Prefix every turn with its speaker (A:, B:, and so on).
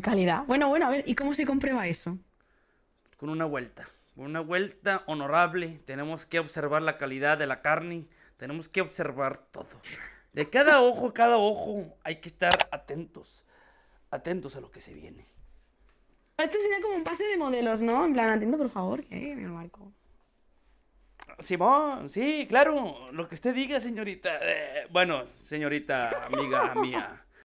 A: calidad. Bueno, bueno, a ver, ¿y cómo se comprueba eso?
B: Con una vuelta. Con una vuelta honorable. Tenemos que observar la calidad de la carne. Tenemos que observar todo. De cada ojo, cada ojo, hay que estar atentos. Atentos a lo que se viene.
C: Esto sería como un pase de modelos, ¿no? En plan, atento, por favor, que me marco.
D: Simón, sí, claro, lo que usted diga, señorita. Eh, bueno, señorita, amiga mía.